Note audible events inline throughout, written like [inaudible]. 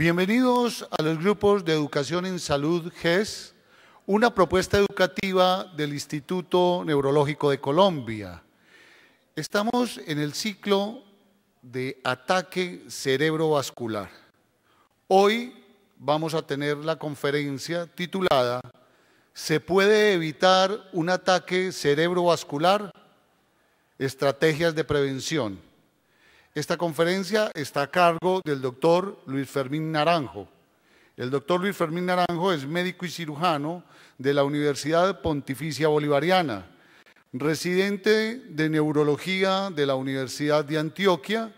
Bienvenidos a los grupos de educación en salud GES, una propuesta educativa del Instituto Neurológico de Colombia. Estamos en el ciclo de ataque cerebrovascular. Hoy vamos a tener la conferencia titulada ¿Se puede evitar un ataque cerebrovascular? Estrategias de prevención. Esta conferencia está a cargo del doctor Luis Fermín Naranjo. El doctor Luis Fermín Naranjo es médico y cirujano de la Universidad Pontificia Bolivariana, residente de neurología de la Universidad de Antioquia,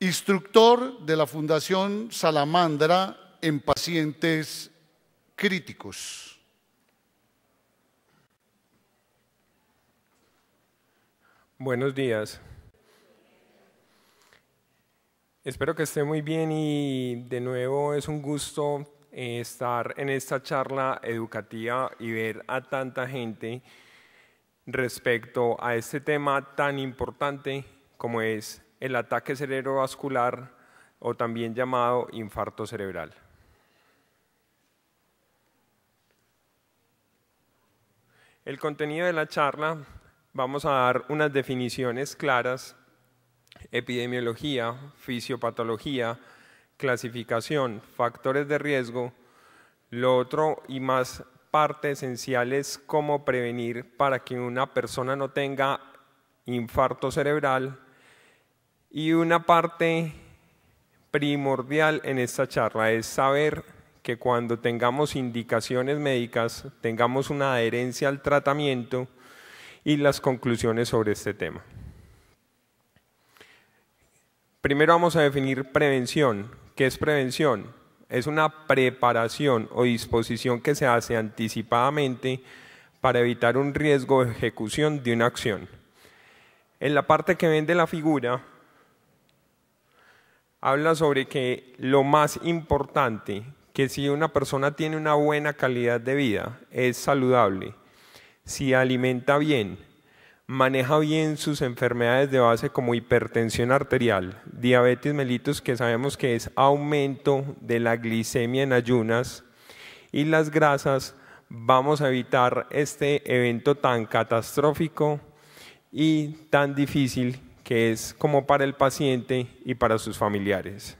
instructor de la Fundación Salamandra en pacientes críticos. Buenos días. Espero que esté muy bien y de nuevo es un gusto eh, estar en esta charla educativa y ver a tanta gente respecto a este tema tan importante como es el ataque cerebrovascular o también llamado infarto cerebral. El contenido de la charla, vamos a dar unas definiciones claras epidemiología, fisiopatología, clasificación, factores de riesgo, lo otro y más parte esencial es cómo prevenir para que una persona no tenga infarto cerebral y una parte primordial en esta charla es saber que cuando tengamos indicaciones médicas tengamos una adherencia al tratamiento y las conclusiones sobre este tema. Primero vamos a definir prevención. ¿Qué es prevención? Es una preparación o disposición que se hace anticipadamente para evitar un riesgo de ejecución de una acción. En la parte que ven de la figura, habla sobre que lo más importante, que si una persona tiene una buena calidad de vida, es saludable, si alimenta bien, maneja bien sus enfermedades de base como hipertensión arterial, diabetes mellitus, que sabemos que es aumento de la glicemia en ayunas, y las grasas, vamos a evitar este evento tan catastrófico y tan difícil que es como para el paciente y para sus familiares.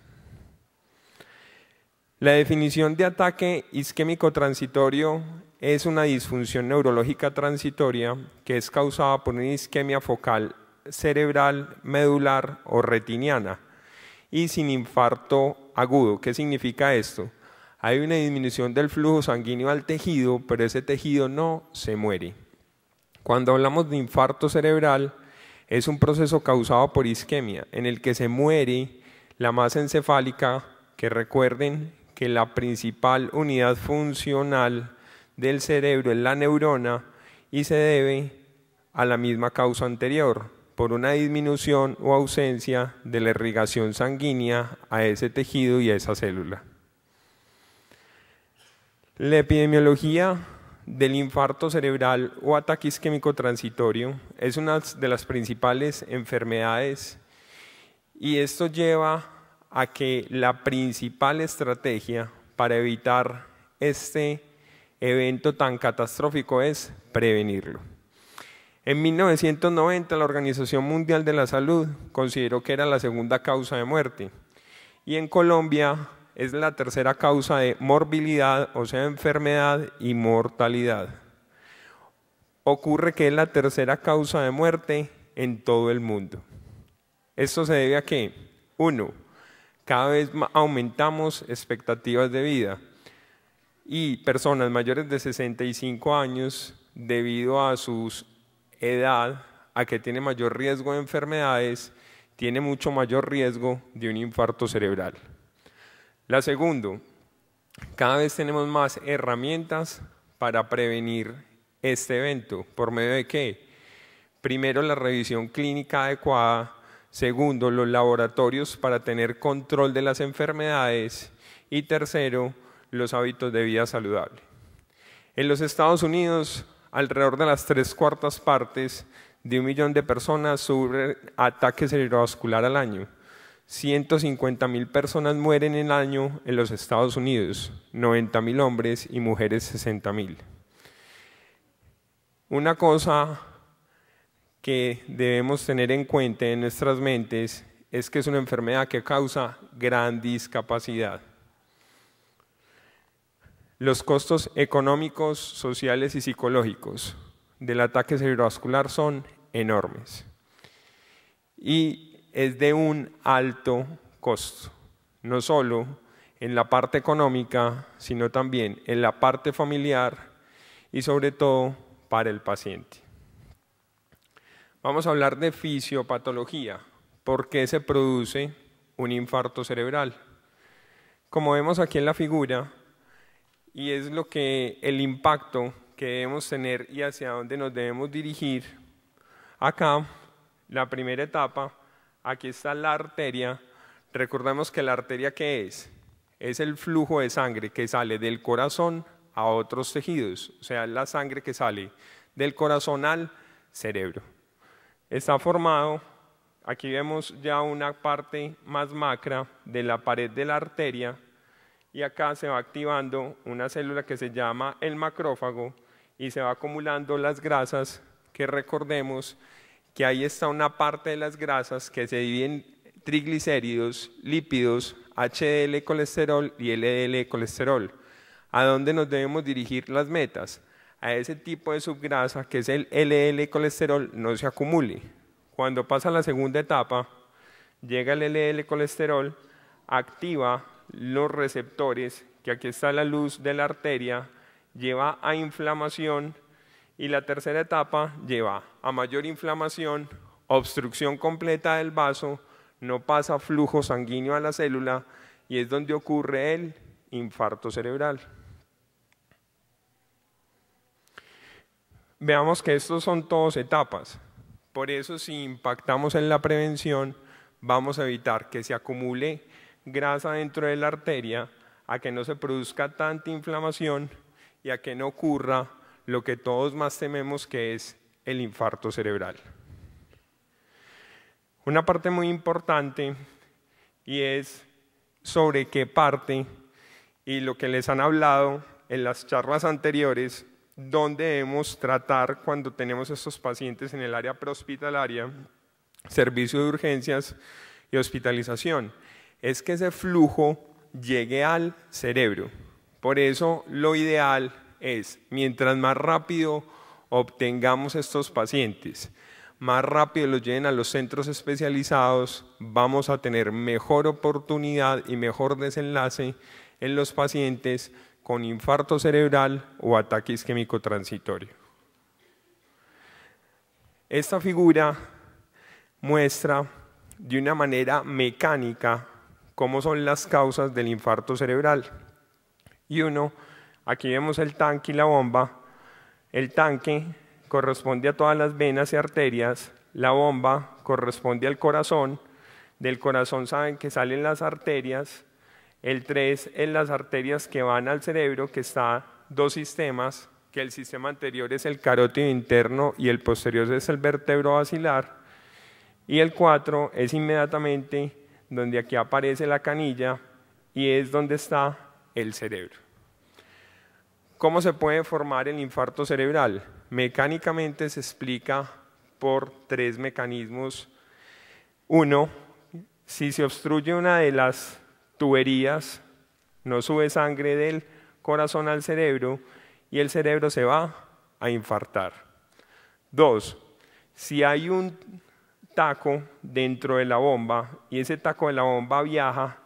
La definición de ataque isquémico transitorio es una disfunción neurológica transitoria que es causada por una isquemia focal cerebral, medular o retiniana y sin infarto agudo. ¿Qué significa esto? Hay una disminución del flujo sanguíneo al tejido, pero ese tejido no se muere. Cuando hablamos de infarto cerebral, es un proceso causado por isquemia, en el que se muere la masa encefálica, que recuerden que la principal unidad funcional del cerebro en la neurona y se debe a la misma causa anterior, por una disminución o ausencia de la irrigación sanguínea a ese tejido y a esa célula. La epidemiología del infarto cerebral o ataque isquémico transitorio es una de las principales enfermedades y esto lleva a que la principal estrategia para evitar este evento tan catastrófico es prevenirlo. En 1990 la Organización Mundial de la Salud consideró que era la segunda causa de muerte y en Colombia es la tercera causa de morbilidad, o sea, enfermedad y mortalidad. Ocurre que es la tercera causa de muerte en todo el mundo. Esto se debe a que, uno, cada vez aumentamos expectativas de vida y personas mayores de 65 años debido a su edad, a que tiene mayor riesgo de enfermedades, tiene mucho mayor riesgo de un infarto cerebral. La segunda, cada vez tenemos más herramientas para prevenir este evento. ¿Por medio de qué? Primero, la revisión clínica adecuada. Segundo, los laboratorios para tener control de las enfermedades. Y tercero, los hábitos de vida saludable. En los Estados Unidos, alrededor de las tres cuartas partes de un millón de personas sufren ataque cerebrovascular al año. 150 mil personas mueren el año en los Estados Unidos, 90 mil hombres y mujeres 60 mil. Una cosa que debemos tener en cuenta en nuestras mentes es que es una enfermedad que causa gran discapacidad. Los costos económicos, sociales y psicológicos del ataque cerebrovascular son enormes y es de un alto costo, no solo en la parte económica, sino también en la parte familiar y sobre todo para el paciente. Vamos a hablar de fisiopatología, por qué se produce un infarto cerebral. Como vemos aquí en la figura, y es lo que el impacto que debemos tener y hacia dónde nos debemos dirigir. Acá, la primera etapa, aquí está la arteria. Recordemos que la arteria ¿qué es? Es el flujo de sangre que sale del corazón a otros tejidos, o sea, la sangre que sale del corazón al cerebro. Está formado, aquí vemos ya una parte más macra de la pared de la arteria y acá se va activando una célula que se llama el macrófago y se va acumulando las grasas que recordemos que ahí está una parte de las grasas que se dividen triglicéridos, lípidos, HDL colesterol y LDL colesterol. ¿A dónde nos debemos dirigir las metas? A ese tipo de subgrasa que es el LDL colesterol no se acumule. Cuando pasa la segunda etapa, llega el LDL colesterol, activa los receptores, que aquí está la luz de la arteria, lleva a inflamación y la tercera etapa lleva a mayor inflamación, obstrucción completa del vaso, no pasa flujo sanguíneo a la célula y es donde ocurre el infarto cerebral. Veamos que estos son todos etapas. Por eso si impactamos en la prevención, vamos a evitar que se acumule grasa dentro de la arteria, a que no se produzca tanta inflamación y a que no ocurra lo que todos más tememos que es el infarto cerebral. Una parte muy importante y es sobre qué parte y lo que les han hablado en las charlas anteriores, dónde debemos tratar cuando tenemos estos pacientes en el área prehospitalaria, servicio de urgencias y hospitalización es que ese flujo llegue al cerebro. Por eso lo ideal es, mientras más rápido obtengamos estos pacientes, más rápido los lleven a los centros especializados, vamos a tener mejor oportunidad y mejor desenlace en los pacientes con infarto cerebral o ataque isquémico transitorio. Esta figura muestra de una manera mecánica cómo son las causas del infarto cerebral. Y uno, aquí vemos el tanque y la bomba. El tanque corresponde a todas las venas y arterias, la bomba corresponde al corazón, del corazón saben que salen las arterias, el tres es las arterias que van al cerebro, que está dos sistemas, que el sistema anterior es el carótido interno y el posterior es el vértebro vacilar, y el cuatro es inmediatamente donde aquí aparece la canilla y es donde está el cerebro. ¿Cómo se puede formar el infarto cerebral? Mecánicamente se explica por tres mecanismos. Uno, si se obstruye una de las tuberías, no sube sangre del corazón al cerebro y el cerebro se va a infartar. Dos, si hay un taco dentro de la bomba y ese taco de la bomba viaja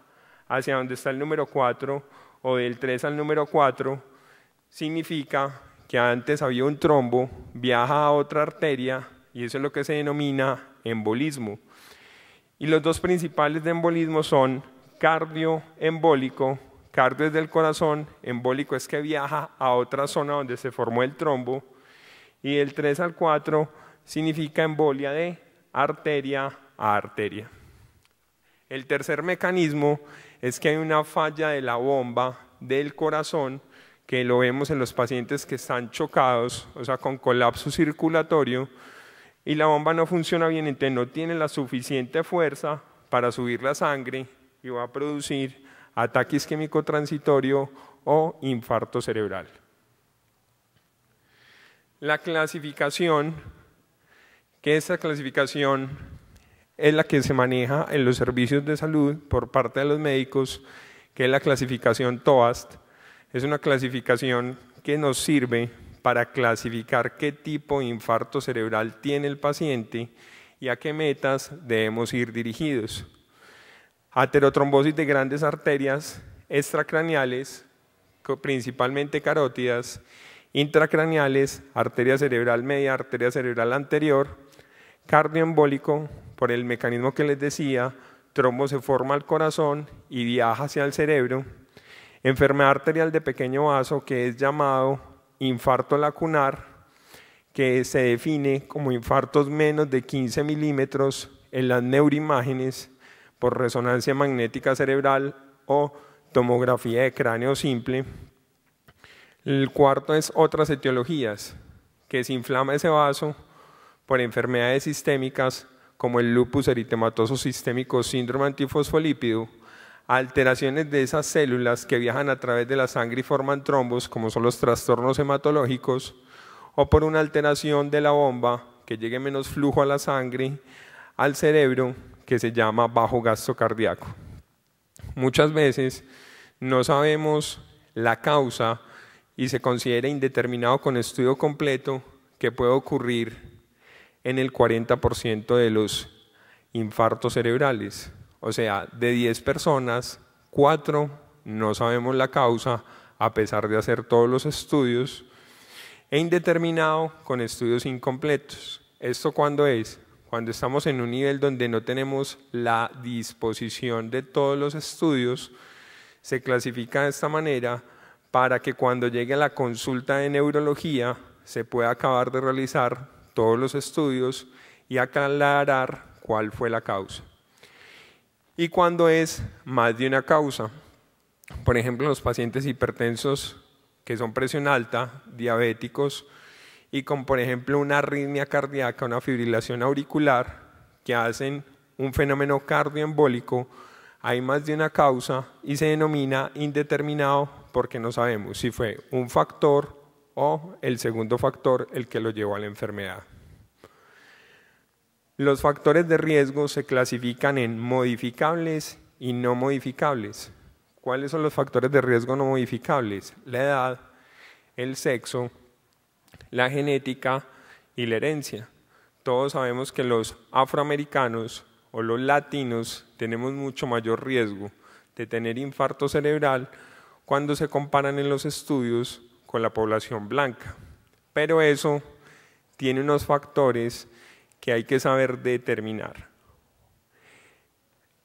hacia donde está el número 4 o del 3 al número 4, significa que antes había un trombo, viaja a otra arteria y eso es lo que se denomina embolismo. Y los dos principales de embolismo son cardioembólico, cardio es del corazón, embólico es que viaja a otra zona donde se formó el trombo, y el 3 al 4 significa embolia de arteria a arteria. El tercer mecanismo es que hay una falla de la bomba del corazón que lo vemos en los pacientes que están chocados, o sea, con colapso circulatorio, y la bomba no funciona bien, entonces no tiene la suficiente fuerza para subir la sangre y va a producir ataque isquémico transitorio o infarto cerebral. La clasificación que esta clasificación es la que se maneja en los servicios de salud por parte de los médicos, que es la clasificación TOAST. Es una clasificación que nos sirve para clasificar qué tipo de infarto cerebral tiene el paciente y a qué metas debemos ir dirigidos. Aterotrombosis de grandes arterias extracraneales, principalmente carótidas, intracraniales, arteria cerebral media, arteria cerebral anterior, cardioembólico, por el mecanismo que les decía, trombo se forma al corazón y viaja hacia el cerebro, enfermedad arterial de pequeño vaso, que es llamado infarto lacunar, que se define como infartos menos de 15 milímetros en las neuroimágenes por resonancia magnética cerebral o tomografía de cráneo simple. El cuarto es otras etiologías, que se inflama ese vaso por enfermedades sistémicas como el lupus eritematoso sistémico, síndrome antifosfolípido, alteraciones de esas células que viajan a través de la sangre y forman trombos, como son los trastornos hematológicos, o por una alteración de la bomba, que llegue menos flujo a la sangre, al cerebro, que se llama bajo gasto cardíaco. Muchas veces no sabemos la causa y se considera indeterminado con estudio completo que puede ocurrir en el 40% de los infartos cerebrales. O sea, de 10 personas, 4 no sabemos la causa, a pesar de hacer todos los estudios, e indeterminado con estudios incompletos. ¿Esto cuándo es? Cuando estamos en un nivel donde no tenemos la disposición de todos los estudios, se clasifica de esta manera para que cuando llegue a la consulta de neurología se pueda acabar de realizar todos los estudios y aclarar cuál fue la causa. Y cuando es más de una causa, por ejemplo, los pacientes hipertensos que son presión alta, diabéticos, y con, por ejemplo, una arritmia cardíaca, una fibrilación auricular, que hacen un fenómeno cardioembólico, hay más de una causa y se denomina indeterminado porque no sabemos si fue un factor o el segundo factor, el que lo llevó a la enfermedad. Los factores de riesgo se clasifican en modificables y no modificables. ¿Cuáles son los factores de riesgo no modificables? La edad, el sexo, la genética y la herencia. Todos sabemos que los afroamericanos o los latinos tenemos mucho mayor riesgo de tener infarto cerebral cuando se comparan en los estudios con la población blanca. Pero eso tiene unos factores que hay que saber determinar.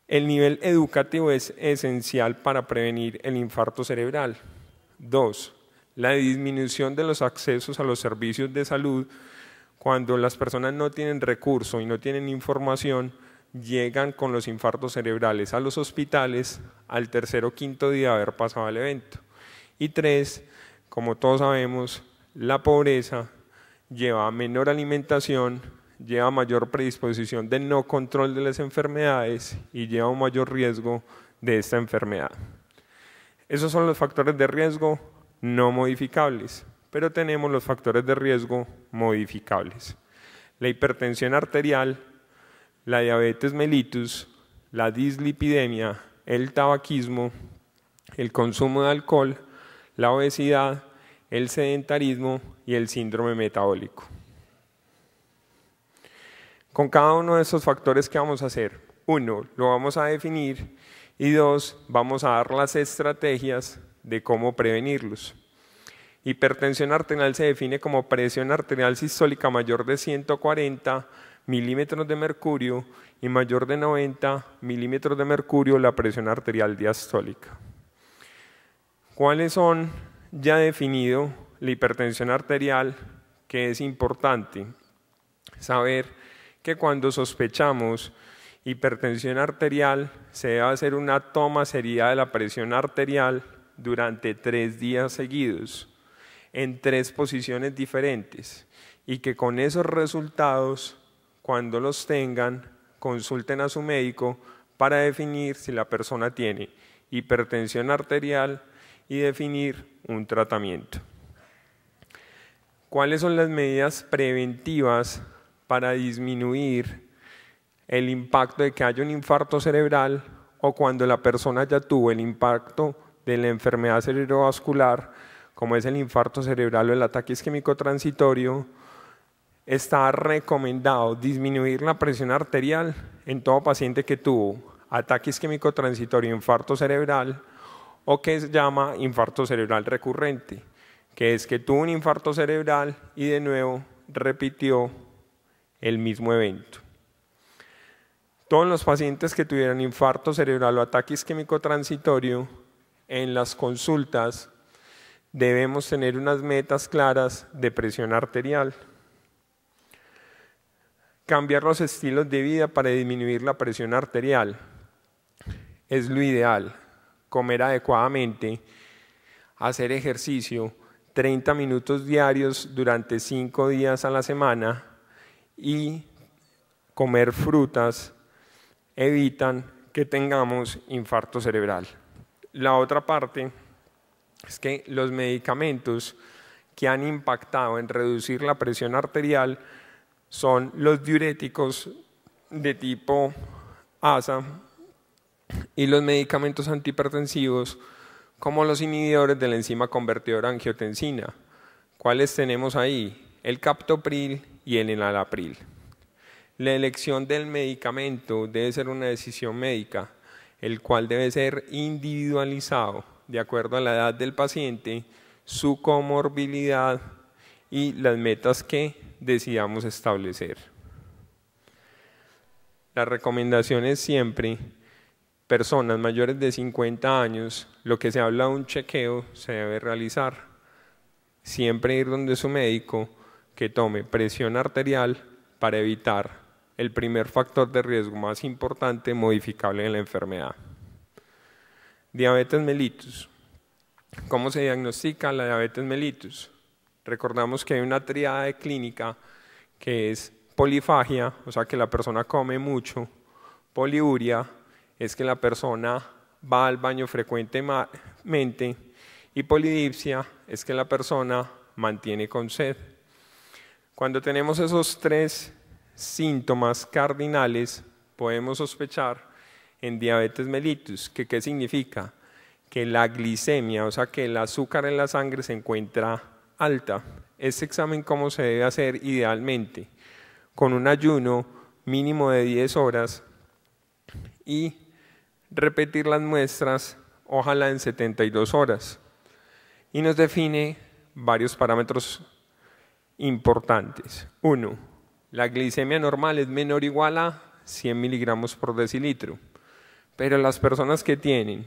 El nivel educativo es esencial para prevenir el infarto cerebral. Dos, la disminución de los accesos a los servicios de salud cuando las personas no tienen recurso y no tienen información, llegan con los infartos cerebrales a los hospitales al tercer o quinto día de haber pasado el evento. Y tres, como todos sabemos, la pobreza lleva a menor alimentación, lleva a mayor predisposición de no control de las enfermedades y lleva a un mayor riesgo de esta enfermedad. Esos son los factores de riesgo no modificables, pero tenemos los factores de riesgo modificables. La hipertensión arterial, la diabetes mellitus, la dislipidemia, el tabaquismo, el consumo de alcohol, la obesidad, el sedentarismo y el síndrome metabólico. Con cada uno de estos factores, ¿qué vamos a hacer? Uno, lo vamos a definir y dos, vamos a dar las estrategias de cómo prevenirlos. Hipertensión arterial se define como presión arterial sistólica mayor de 140 milímetros de mercurio y mayor de 90 milímetros de mercurio la presión arterial diastólica cuáles son ya definido la hipertensión arterial, que es importante saber que cuando sospechamos hipertensión arterial, se debe hacer una toma seria de la presión arterial durante tres días seguidos, en tres posiciones diferentes, y que con esos resultados, cuando los tengan, consulten a su médico para definir si la persona tiene hipertensión arterial, y definir un tratamiento. ¿Cuáles son las medidas preventivas para disminuir el impacto de que haya un infarto cerebral o cuando la persona ya tuvo el impacto de la enfermedad cerebrovascular, como es el infarto cerebral o el ataque isquémico transitorio, está recomendado disminuir la presión arterial en todo paciente que tuvo ataque isquémico transitorio, e infarto cerebral, o que se llama infarto cerebral recurrente, que es que tuvo un infarto cerebral y de nuevo repitió el mismo evento. Todos los pacientes que tuvieron infarto cerebral o ataque isquémico transitorio en las consultas debemos tener unas metas claras de presión arterial. Cambiar los estilos de vida para disminuir la presión arterial es lo ideal comer adecuadamente, hacer ejercicio 30 minutos diarios durante 5 días a la semana y comer frutas evitan que tengamos infarto cerebral. La otra parte es que los medicamentos que han impactado en reducir la presión arterial son los diuréticos de tipo ASA, y los medicamentos antihipertensivos como los inhibidores de la enzima convertidora angiotensina. ¿Cuáles tenemos ahí? El captopril y el enalapril. La elección del medicamento debe ser una decisión médica, el cual debe ser individualizado de acuerdo a la edad del paciente, su comorbilidad y las metas que decidamos establecer. recomendación es siempre personas mayores de 50 años, lo que se habla de un chequeo se debe realizar. Siempre ir donde su médico que tome presión arterial para evitar el primer factor de riesgo más importante modificable en la enfermedad. Diabetes mellitus. ¿Cómo se diagnostica la diabetes mellitus? Recordamos que hay una triada de clínica que es polifagia, o sea que la persona come mucho, poliuria, es que la persona va al baño frecuentemente y polidipsia es que la persona mantiene con sed. Cuando tenemos esos tres síntomas cardinales, podemos sospechar en diabetes mellitus, que qué significa? Que la glicemia, o sea que el azúcar en la sangre se encuentra alta. ese examen cómo se debe hacer idealmente, con un ayuno mínimo de 10 horas y repetir las muestras, ojalá en 72 horas. Y nos define varios parámetros importantes. Uno, la glicemia normal es menor o igual a 100 miligramos por decilitro, pero las personas que tienen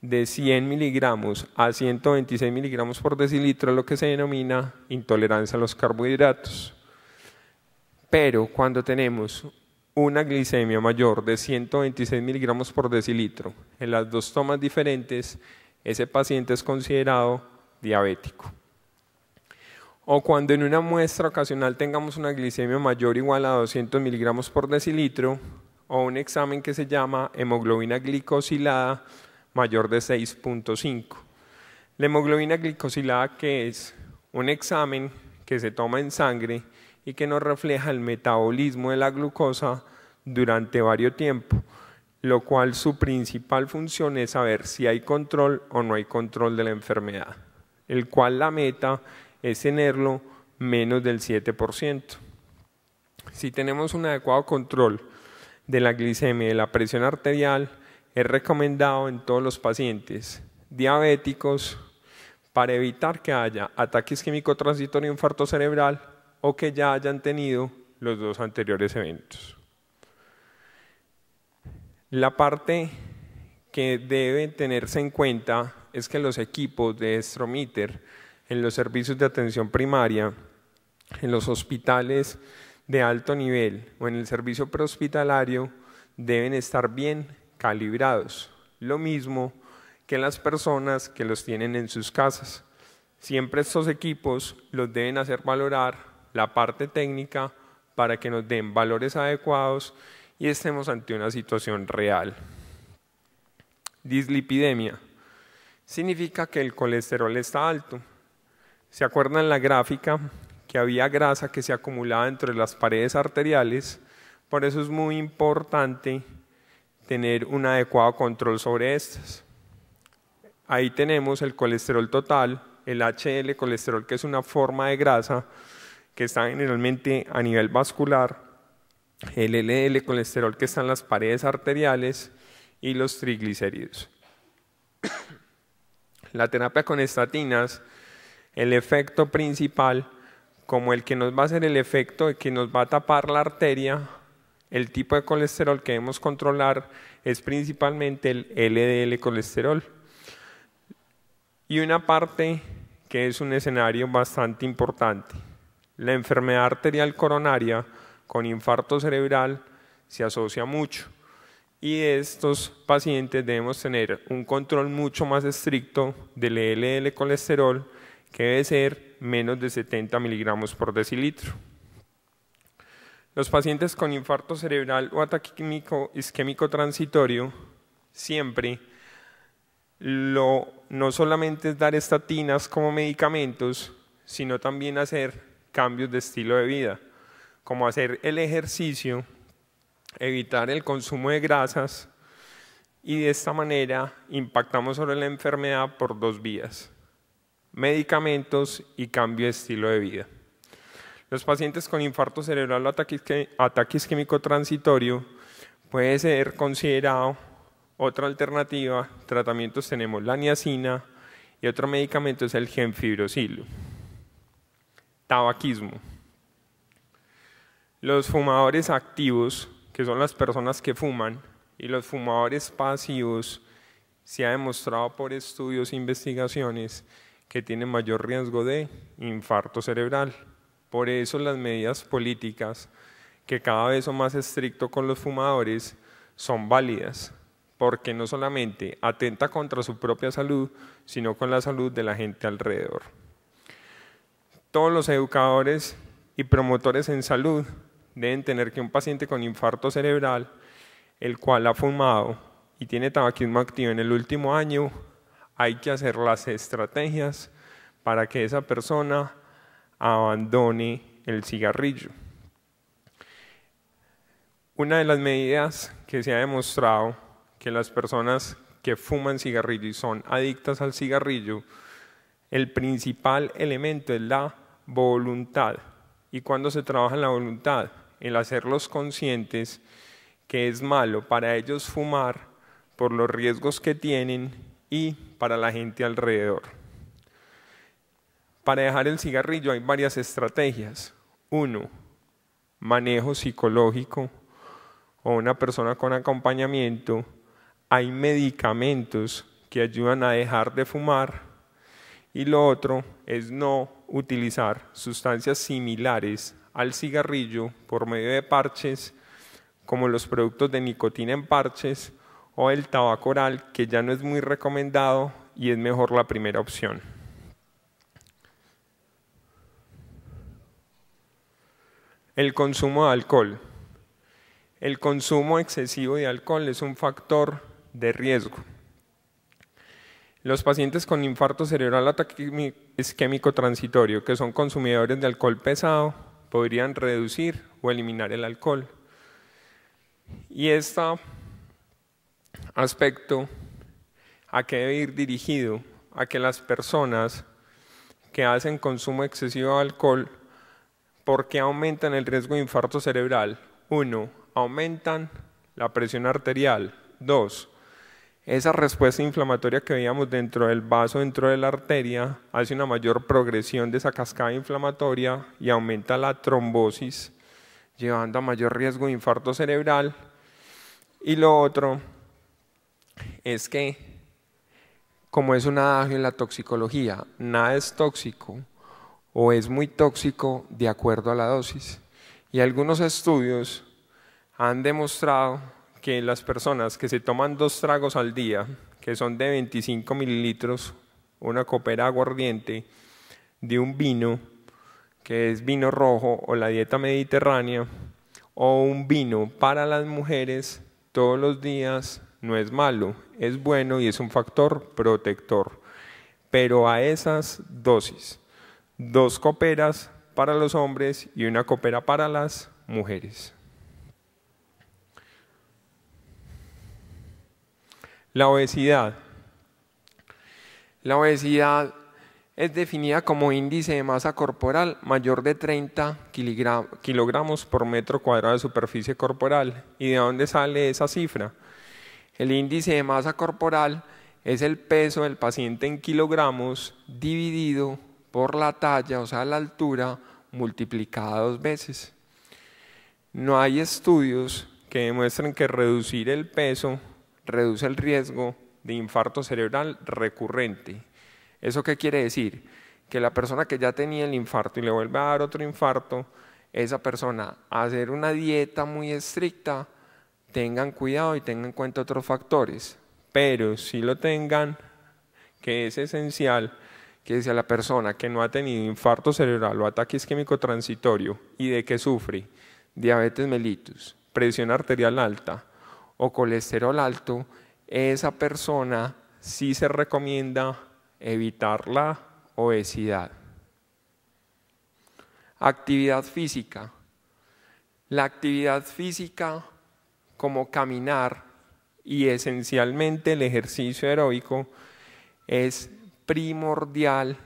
de 100 miligramos a 126 miligramos por decilitro es lo que se denomina intolerancia a los carbohidratos. Pero cuando tenemos una glicemia mayor de 126 miligramos por decilitro en las dos tomas diferentes, ese paciente es considerado diabético. O cuando en una muestra ocasional tengamos una glicemia mayor igual a 200 miligramos por decilitro, o un examen que se llama hemoglobina glicosilada mayor de 6.5. La hemoglobina glicosilada que es un examen que se toma en sangre y que nos refleja el metabolismo de la glucosa durante varios tiempo, lo cual su principal función es saber si hay control o no hay control de la enfermedad, el cual la meta es tenerlo menos del 7%. Si tenemos un adecuado control de la glicemia y de la presión arterial, es recomendado en todos los pacientes diabéticos para evitar que haya ataques isquémico transitorio infarto cerebral o que ya hayan tenido los dos anteriores eventos. La parte que debe tenerse en cuenta es que los equipos de Strometer en los servicios de atención primaria, en los hospitales de alto nivel o en el servicio prehospitalario deben estar bien calibrados. Lo mismo que las personas que los tienen en sus casas. Siempre estos equipos los deben hacer valorar la parte técnica para que nos den valores adecuados y estemos ante una situación real. Dislipidemia. Significa que el colesterol está alto. ¿Se acuerdan la gráfica que había grasa que se acumulaba entre las paredes arteriales? Por eso es muy importante tener un adecuado control sobre estas. Ahí tenemos el colesterol total, el HL colesterol que es una forma de grasa que está generalmente a nivel vascular, el LDL colesterol que está en las paredes arteriales y los triglicéridos. [coughs] La terapia con estatinas, el efecto principal, como el que nos va a hacer el efecto de que nos va a tapar la arteria, el tipo de colesterol que debemos controlar es principalmente el LDL colesterol. Y una parte que es un escenario bastante importante, la enfermedad arterial coronaria con infarto cerebral se asocia mucho y estos pacientes debemos tener un control mucho más estricto del LDL colesterol que debe ser menos de 70 miligramos por decilitro. Los pacientes con infarto cerebral o ataque químico isquémico transitorio siempre no solamente es dar estatinas como medicamentos, sino también hacer cambios de estilo de vida, como hacer el ejercicio, evitar el consumo de grasas y de esta manera impactamos sobre la enfermedad por dos vías, medicamentos y cambio de estilo de vida. Los pacientes con infarto cerebral o ataque isquémico transitorio puede ser considerado otra alternativa. Tratamientos tenemos la niacina y otro medicamento es el genfibrosilo. Tabaquismo. Los fumadores activos, que son las personas que fuman, y los fumadores pasivos, se ha demostrado por estudios e investigaciones que tienen mayor riesgo de infarto cerebral. Por eso las medidas políticas, que cada vez son más estrictas con los fumadores, son válidas, porque no solamente atenta contra su propia salud, sino con la salud de la gente alrededor. Todos los educadores y promotores en salud deben tener que un paciente con infarto cerebral, el cual ha fumado y tiene tabaquismo activo en el último año, hay que hacer las estrategias para que esa persona abandone el cigarrillo. Una de las medidas que se ha demostrado que las personas que fuman cigarrillo y son adictas al cigarrillo, el principal elemento es la voluntad. ¿Y cuando se trabaja en la voluntad? El hacerlos conscientes que es malo para ellos fumar por los riesgos que tienen y para la gente alrededor. Para dejar el cigarrillo hay varias estrategias. Uno, manejo psicológico o una persona con acompañamiento. Hay medicamentos que ayudan a dejar de fumar. Y lo otro, es no utilizar sustancias similares al cigarrillo por medio de parches, como los productos de nicotina en parches o el tabaco oral, que ya no es muy recomendado y es mejor la primera opción. El consumo de alcohol. El consumo excesivo de alcohol es un factor de riesgo los pacientes con infarto cerebral ataque isquémico transitorio, que son consumidores de alcohol pesado, podrían reducir o eliminar el alcohol. Y este aspecto, ¿a qué debe ir dirigido? A que las personas que hacen consumo excesivo de alcohol, ¿por qué aumentan el riesgo de infarto cerebral? Uno, aumentan la presión arterial. Dos, esa respuesta inflamatoria que veíamos dentro del vaso, dentro de la arteria, hace una mayor progresión de esa cascada inflamatoria y aumenta la trombosis, llevando a mayor riesgo de infarto cerebral. Y lo otro es que, como es un adagio en la toxicología, nada es tóxico o es muy tóxico de acuerdo a la dosis. Y algunos estudios han demostrado que las personas que se toman dos tragos al día, que son de 25 mililitros, una copera aguardiente, de un vino, que es vino rojo o la dieta mediterránea, o un vino para las mujeres todos los días, no es malo, es bueno y es un factor protector. Pero a esas dosis, dos coperas para los hombres y una copera para las mujeres. La obesidad. La obesidad es definida como índice de masa corporal mayor de 30 kilogramos por metro cuadrado de superficie corporal. ¿Y de dónde sale esa cifra? El índice de masa corporal es el peso del paciente en kilogramos dividido por la talla, o sea, la altura, multiplicada dos veces. No hay estudios que demuestren que reducir el peso reduce el riesgo de infarto cerebral recurrente. ¿Eso qué quiere decir? Que la persona que ya tenía el infarto y le vuelve a dar otro infarto, esa persona hacer una dieta muy estricta, tengan cuidado y tengan en cuenta otros factores, pero si lo tengan, que es esencial, que sea la persona que no ha tenido infarto cerebral o ataque isquémico transitorio y de que sufre diabetes mellitus, presión arterial alta, o colesterol alto, esa persona sí se recomienda evitar la obesidad. Actividad física. La actividad física como caminar y esencialmente el ejercicio aeróbico es primordial,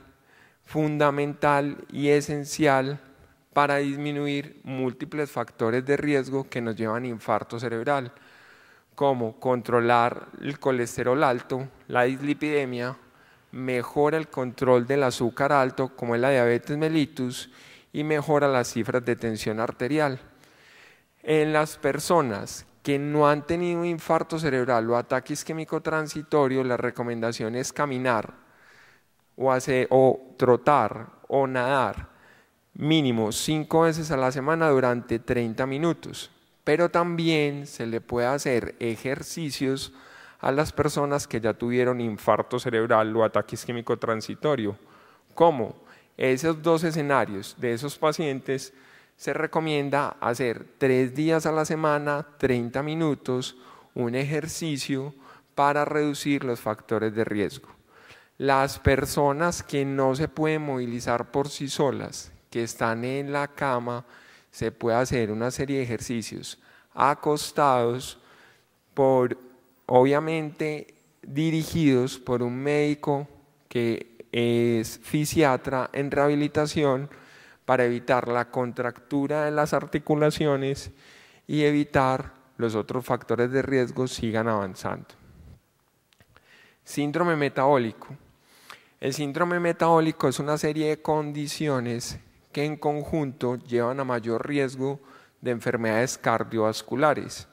fundamental y esencial para disminuir múltiples factores de riesgo que nos llevan a infarto cerebral como controlar el colesterol alto, la dislipidemia, mejora el control del azúcar alto, como es la diabetes mellitus, y mejora las cifras de tensión arterial. En las personas que no han tenido infarto cerebral o ataque isquémico transitorio, la recomendación es caminar o, hacer, o trotar o nadar mínimo cinco veces a la semana durante 30 minutos pero también se le puede hacer ejercicios a las personas que ya tuvieron infarto cerebral o ataque isquémico transitorio. ¿Cómo? Esos dos escenarios de esos pacientes se recomienda hacer tres días a la semana, 30 minutos, un ejercicio para reducir los factores de riesgo. Las personas que no se pueden movilizar por sí solas, que están en la cama, se puede hacer una serie de ejercicios acostados por, obviamente, dirigidos por un médico que es fisiatra en rehabilitación para evitar la contractura de las articulaciones y evitar los otros factores de riesgo sigan avanzando. Síndrome metabólico. El síndrome metabólico es una serie de condiciones en conjunto llevan a mayor riesgo de enfermedades cardiovasculares.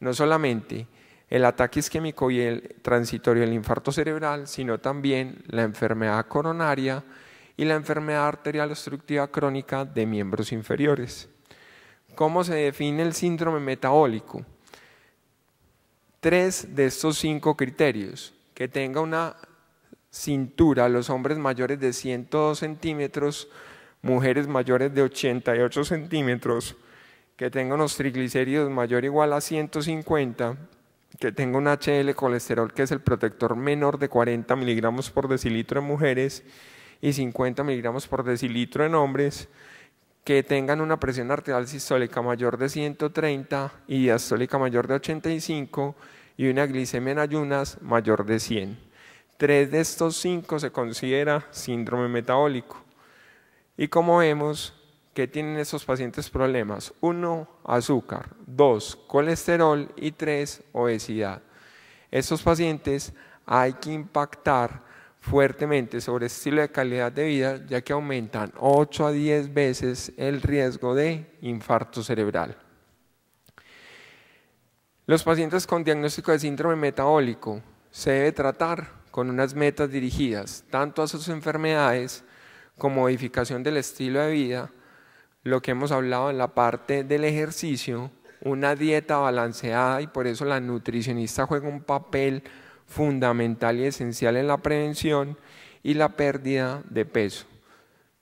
No solamente el ataque isquémico y el transitorio, del infarto cerebral, sino también la enfermedad coronaria y la enfermedad arterial obstructiva crónica de miembros inferiores. ¿Cómo se define el síndrome metabólico? Tres de estos cinco criterios, que tenga una cintura, los hombres mayores de 102 centímetros, mujeres mayores de 88 centímetros, que tengan unos triglicéridos mayor igual a 150, que tengan un HL colesterol que es el protector menor de 40 miligramos por decilitro en mujeres y 50 miligramos por decilitro en hombres, que tengan una presión arterial sistólica mayor de 130 y diastólica mayor de 85 y una glicemia en ayunas mayor de 100. Tres de estos cinco se considera síndrome metabólico. Y como vemos que tienen esos pacientes problemas, uno, azúcar, dos, colesterol y tres, obesidad. Estos pacientes hay que impactar fuertemente sobre estilo de calidad de vida, ya que aumentan 8 a 10 veces el riesgo de infarto cerebral. Los pacientes con diagnóstico de síndrome metabólico se debe tratar con unas metas dirigidas tanto a sus enfermedades como modificación del estilo de vida, lo que hemos hablado en la parte del ejercicio, una dieta balanceada y por eso la nutricionista juega un papel fundamental y esencial en la prevención y la pérdida de peso.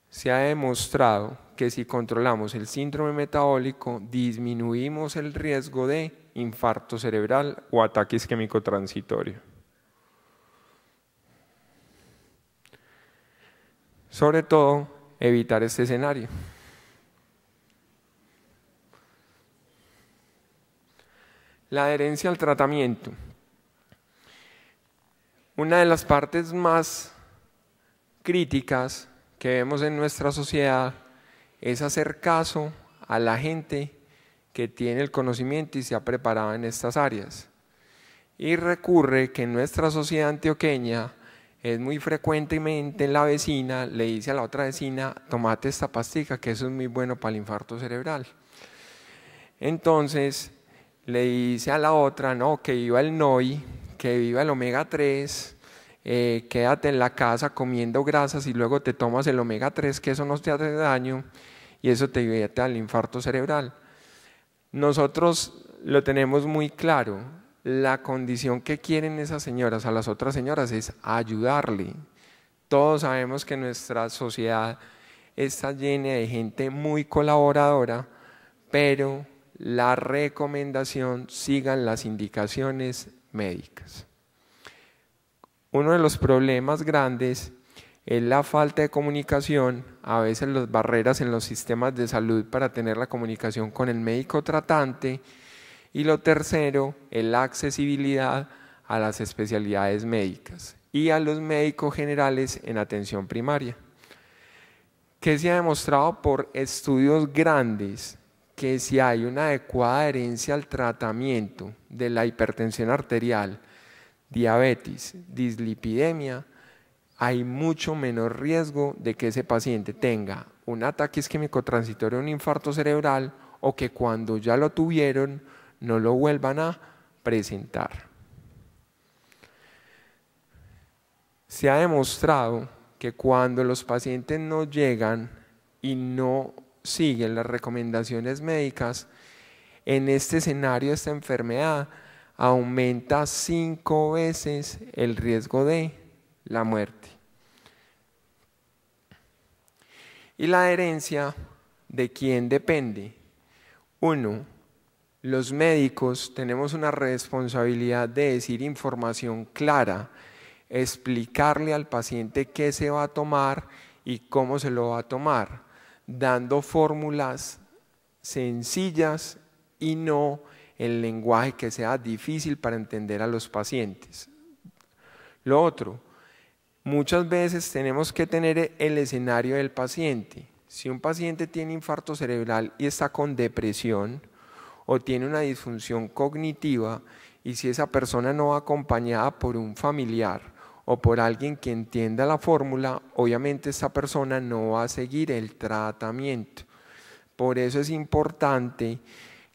Se ha demostrado que si controlamos el síndrome metabólico disminuimos el riesgo de infarto cerebral o ataque isquémico transitorio. Sobre todo, evitar este escenario. La adherencia al tratamiento. Una de las partes más críticas que vemos en nuestra sociedad es hacer caso a la gente que tiene el conocimiento y se ha preparado en estas áreas. Y recurre que en nuestra sociedad antioqueña es muy frecuentemente la vecina le dice a la otra vecina, tomate esta pastica, que eso es muy bueno para el infarto cerebral. Entonces le dice a la otra, no, que viva el NOI, que viva el omega 3, eh, quédate en la casa comiendo grasas y luego te tomas el omega 3, que eso no te hace daño y eso te evita al infarto cerebral. Nosotros lo tenemos muy claro, la condición que quieren esas señoras a las otras señoras es ayudarle. Todos sabemos que nuestra sociedad está llena de gente muy colaboradora, pero la recomendación, sigan las indicaciones médicas. Uno de los problemas grandes es la falta de comunicación, a veces las barreras en los sistemas de salud para tener la comunicación con el médico tratante y lo tercero, la accesibilidad a las especialidades médicas y a los médicos generales en atención primaria, que se ha demostrado por estudios grandes que si hay una adecuada adherencia al tratamiento de la hipertensión arterial, diabetes, dislipidemia, hay mucho menor riesgo de que ese paciente tenga un ataque isquémico transitorio, un infarto cerebral o que cuando ya lo tuvieron no lo vuelvan a presentar. Se ha demostrado que cuando los pacientes no llegan y no siguen las recomendaciones médicas, en este escenario esta enfermedad aumenta cinco veces el riesgo de la muerte. ¿Y la herencia de quién depende? Uno, los médicos tenemos una responsabilidad de decir información clara, explicarle al paciente qué se va a tomar y cómo se lo va a tomar, dando fórmulas sencillas y no el lenguaje que sea difícil para entender a los pacientes. Lo otro, muchas veces tenemos que tener el escenario del paciente. Si un paciente tiene infarto cerebral y está con depresión, o tiene una disfunción cognitiva y si esa persona no va acompañada por un familiar o por alguien que entienda la fórmula, obviamente esa persona no va a seguir el tratamiento. Por eso es importante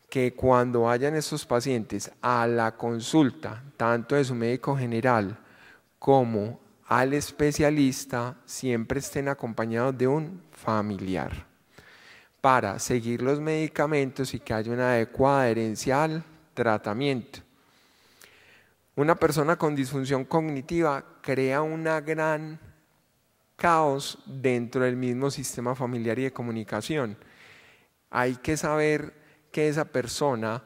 que cuando vayan esos pacientes a la consulta, tanto de su médico general como al especialista, siempre estén acompañados de un familiar para seguir los medicamentos y que haya una adecuada adherencia al tratamiento. Una persona con disfunción cognitiva crea un gran caos dentro del mismo sistema familiar y de comunicación. Hay que saber que esa persona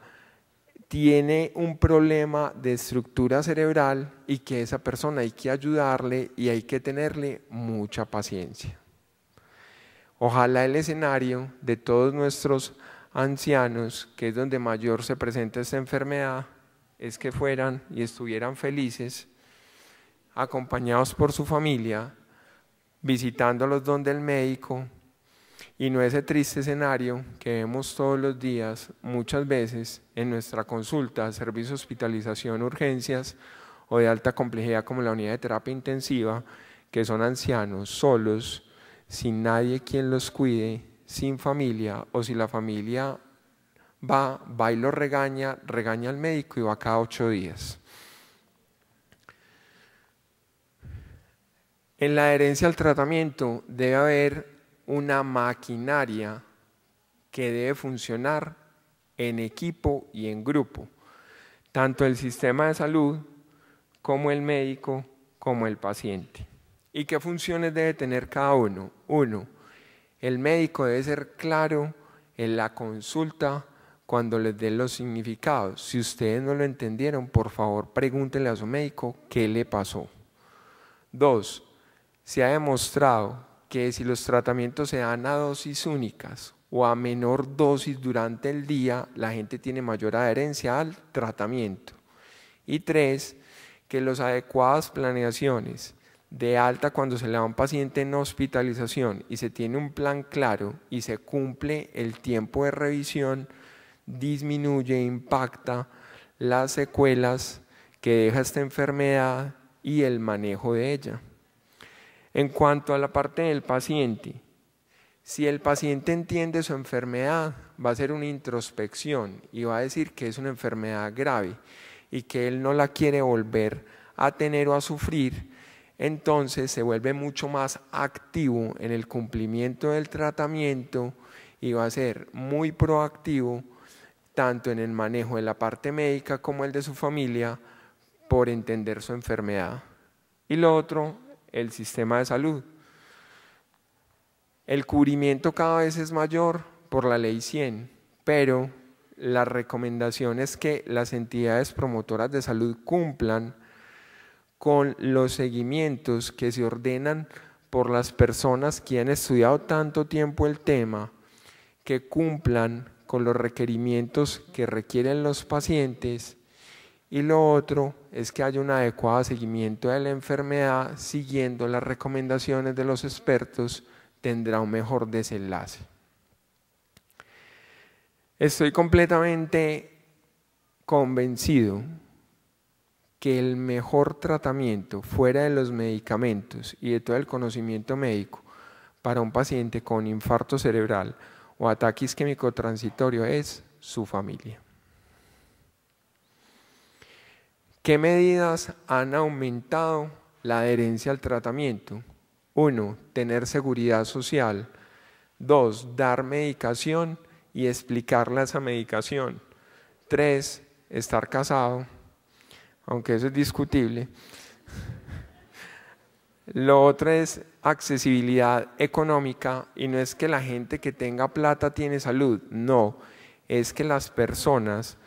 tiene un problema de estructura cerebral y que esa persona hay que ayudarle y hay que tenerle mucha paciencia. Ojalá el escenario de todos nuestros ancianos, que es donde mayor se presenta esta enfermedad, es que fueran y estuvieran felices, acompañados por su familia, visitando los donde del médico, y no ese triste escenario que vemos todos los días, muchas veces en nuestra consulta, servicio hospitalización, urgencias o de alta complejidad como la unidad de terapia intensiva, que son ancianos solos sin nadie quien los cuide, sin familia, o si la familia va, va y lo regaña, regaña al médico y va cada ocho días. En la herencia al tratamiento debe haber una maquinaria que debe funcionar en equipo y en grupo. Tanto el sistema de salud como el médico como el paciente. ¿Y qué funciones debe tener cada uno? Uno, el médico debe ser claro en la consulta cuando les dé los significados. Si ustedes no lo entendieron, por favor pregúntenle a su médico qué le pasó. Dos, se ha demostrado que si los tratamientos se dan a dosis únicas o a menor dosis durante el día, la gente tiene mayor adherencia al tratamiento. Y tres, que las adecuadas planeaciones de alta cuando se le da un paciente en hospitalización y se tiene un plan claro y se cumple el tiempo de revisión, disminuye, impacta las secuelas que deja esta enfermedad y el manejo de ella. En cuanto a la parte del paciente, si el paciente entiende su enfermedad, va a ser una introspección y va a decir que es una enfermedad grave y que él no la quiere volver a tener o a sufrir, entonces se vuelve mucho más activo en el cumplimiento del tratamiento y va a ser muy proactivo tanto en el manejo de la parte médica como el de su familia por entender su enfermedad. Y lo otro, el sistema de salud. El cubrimiento cada vez es mayor por la ley 100, pero la recomendación es que las entidades promotoras de salud cumplan con los seguimientos que se ordenan por las personas que han estudiado tanto tiempo el tema, que cumplan con los requerimientos que requieren los pacientes. Y lo otro es que haya un adecuado seguimiento de la enfermedad siguiendo las recomendaciones de los expertos tendrá un mejor desenlace. Estoy completamente convencido que el mejor tratamiento fuera de los medicamentos y de todo el conocimiento médico para un paciente con infarto cerebral o ataque isquémico transitorio es su familia. ¿Qué medidas han aumentado la adherencia al tratamiento? Uno, tener seguridad social. Dos, dar medicación y explicarle esa medicación. Tres, estar casado aunque eso es discutible. Lo otro es accesibilidad económica y no es que la gente que tenga plata tiene salud, no, es que las personas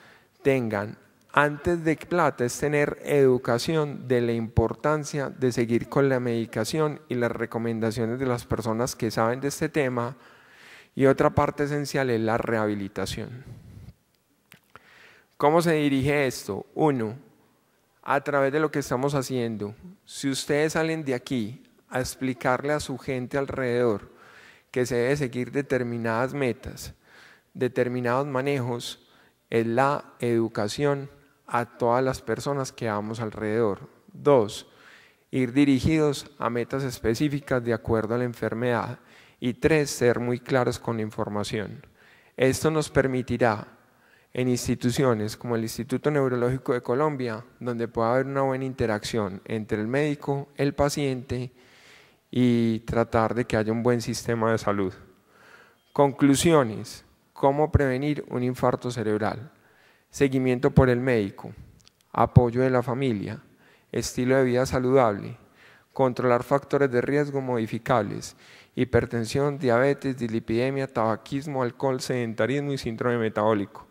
tengan, antes de plata, es tener educación de la importancia de seguir con la medicación y las recomendaciones de las personas que saben de este tema. Y otra parte esencial es la rehabilitación. ¿Cómo se dirige esto? Uno, a través de lo que estamos haciendo, si ustedes salen de aquí a explicarle a su gente alrededor que se debe seguir determinadas metas, determinados manejos, en la educación a todas las personas que vamos alrededor. Dos, ir dirigidos a metas específicas de acuerdo a la enfermedad. Y tres, ser muy claros con la información. Esto nos permitirá en instituciones como el Instituto Neurológico de Colombia, donde pueda haber una buena interacción entre el médico, el paciente y tratar de que haya un buen sistema de salud. Conclusiones, cómo prevenir un infarto cerebral, seguimiento por el médico, apoyo de la familia, estilo de vida saludable, controlar factores de riesgo modificables, hipertensión, diabetes, dislipidemia, tabaquismo, alcohol, sedentarismo y síndrome metabólico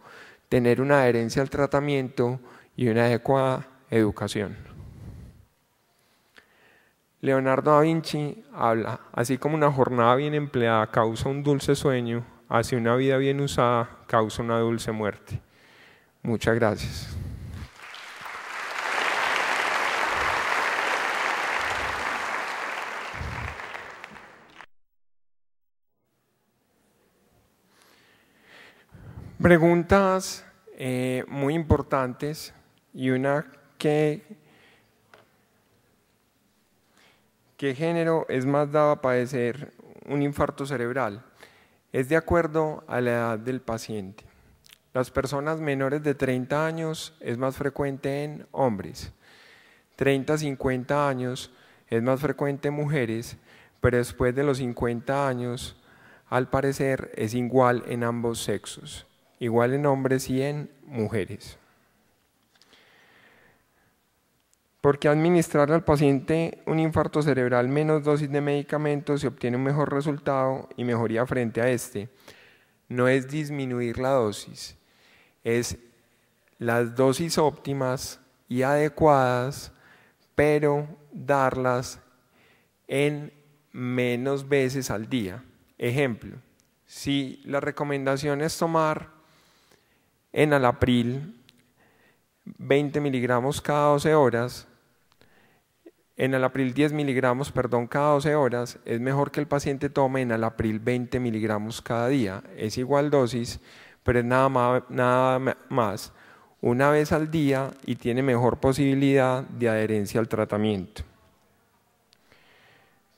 tener una adherencia al tratamiento y una adecuada educación. Leonardo da Vinci habla, así como una jornada bien empleada causa un dulce sueño, así una vida bien usada causa una dulce muerte. Muchas gracias. preguntas eh, muy importantes y una que ¿Qué género es más dado a padecer un infarto cerebral? Es de acuerdo a la edad del paciente. Las personas menores de 30 años es más frecuente en hombres. 30-50 años es más frecuente en mujeres, pero después de los 50 años, al parecer, es igual en ambos sexos igual en hombres y en mujeres. Porque administrarle al paciente un infarto cerebral menos dosis de medicamentos se obtiene un mejor resultado y mejoría frente a este? No es disminuir la dosis, es las dosis óptimas y adecuadas, pero darlas en menos veces al día. Ejemplo, si la recomendación es tomar en april 20 miligramos cada 12 horas, En april 10 miligramos, perdón, cada 12 horas, es mejor que el paciente tome en april 20 miligramos cada día. Es igual dosis, pero es nada más, nada más una vez al día y tiene mejor posibilidad de adherencia al tratamiento.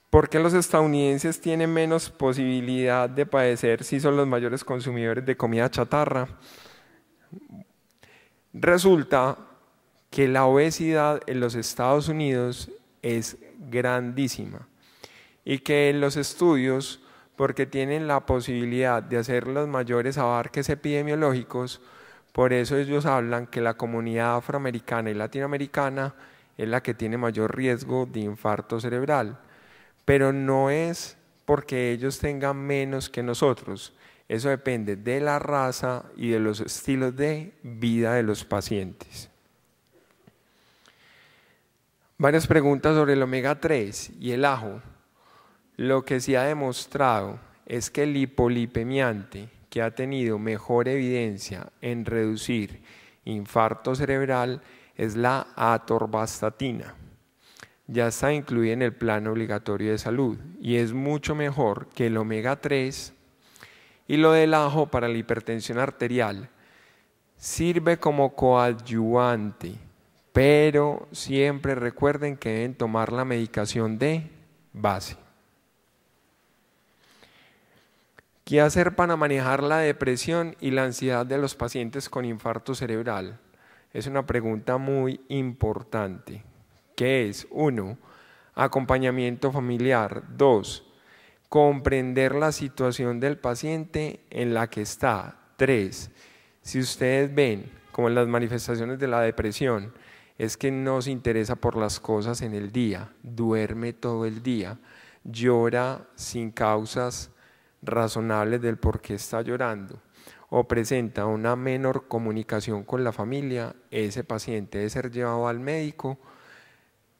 ¿Por qué los estadounidenses tienen menos posibilidad de padecer si son los mayores consumidores de comida chatarra? Resulta que la obesidad en los Estados Unidos es grandísima y que en los estudios, porque tienen la posibilidad de hacer los mayores abarques epidemiológicos, por eso ellos hablan que la comunidad afroamericana y latinoamericana es la que tiene mayor riesgo de infarto cerebral, pero no es porque ellos tengan menos que nosotros, eso depende de la raza y de los estilos de vida de los pacientes. Varias preguntas sobre el omega 3 y el ajo. Lo que se ha demostrado es que el hipolipemiante que ha tenido mejor evidencia en reducir infarto cerebral es la atorvastatina. Ya está incluida en el plan obligatorio de salud y es mucho mejor que el omega 3 y lo del ajo para la hipertensión arterial. Sirve como coadyuvante, pero siempre recuerden que deben tomar la medicación de base. ¿Qué hacer para manejar la depresión y la ansiedad de los pacientes con infarto cerebral? Es una pregunta muy importante. ¿Qué es? Uno, acompañamiento familiar. Dos, comprender la situación del paciente en la que está. Tres, si ustedes ven, como en las manifestaciones de la depresión, es que no se interesa por las cosas en el día, duerme todo el día, llora sin causas razonables del por qué está llorando o presenta una menor comunicación con la familia, ese paciente debe ser llevado al médico.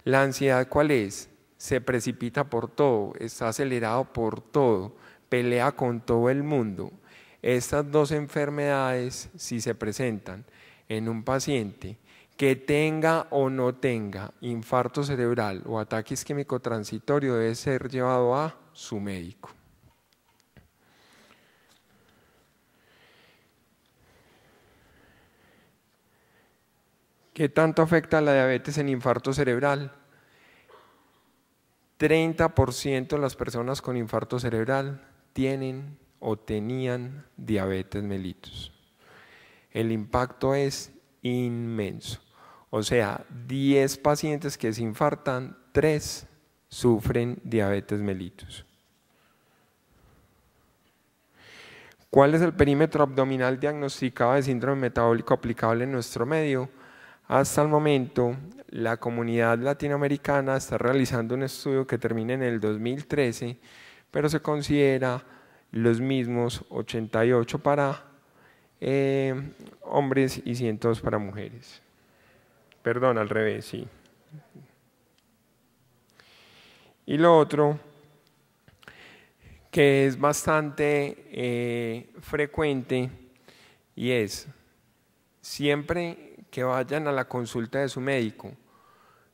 ¿La ansiedad cuál es? se precipita por todo, está acelerado por todo, pelea con todo el mundo. Estas dos enfermedades, si se presentan en un paciente que tenga o no tenga infarto cerebral o ataque isquémico transitorio, debe ser llevado a su médico. ¿Qué tanto afecta la diabetes en infarto cerebral? 30% de las personas con infarto cerebral tienen o tenían diabetes mellitus. El impacto es inmenso. O sea, 10 pacientes que se infartan, 3 sufren diabetes mellitus. ¿Cuál es el perímetro abdominal diagnosticado de síndrome metabólico aplicable en nuestro medio? Hasta el momento, la comunidad latinoamericana está realizando un estudio que termina en el 2013, pero se considera los mismos 88 para eh, hombres y 100 para mujeres. Perdón, al revés, sí. Y lo otro, que es bastante eh, frecuente, y es siempre que vayan a la consulta de su médico,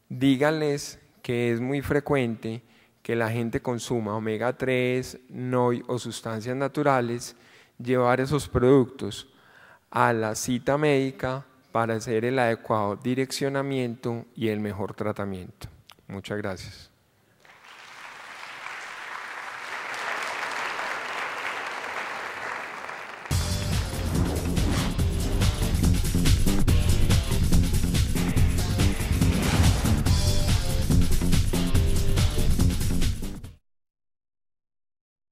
díganles que es muy frecuente que la gente consuma omega 3, NOI o sustancias naturales, llevar esos productos a la cita médica para hacer el adecuado direccionamiento y el mejor tratamiento. Muchas gracias.